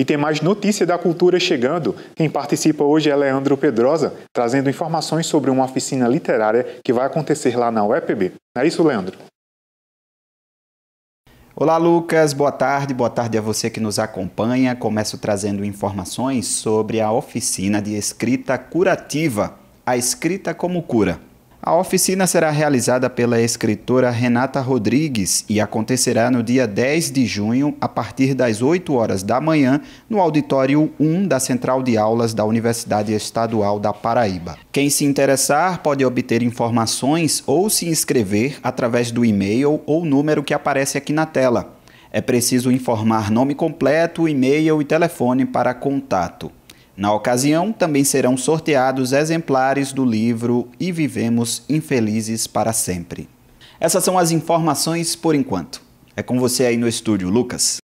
E tem mais notícia da cultura chegando. Quem participa hoje é Leandro Pedrosa, trazendo informações sobre uma oficina literária que vai acontecer lá na UEPB. É isso, Leandro? Olá, Lucas. Boa tarde. Boa tarde a você que nos acompanha. Começo trazendo informações sobre a oficina de escrita curativa, a escrita como cura. A oficina será realizada pela escritora Renata Rodrigues e acontecerá no dia 10 de junho, a partir das 8 horas da manhã, no Auditório 1 da Central de Aulas da Universidade Estadual da Paraíba. Quem se interessar pode obter informações ou se inscrever através do e-mail ou número que aparece aqui na tela. É preciso informar nome completo, e-mail e telefone para contato. Na ocasião, também serão sorteados exemplares do livro E Vivemos Infelizes para Sempre. Essas são as informações por enquanto. É com você aí no estúdio, Lucas.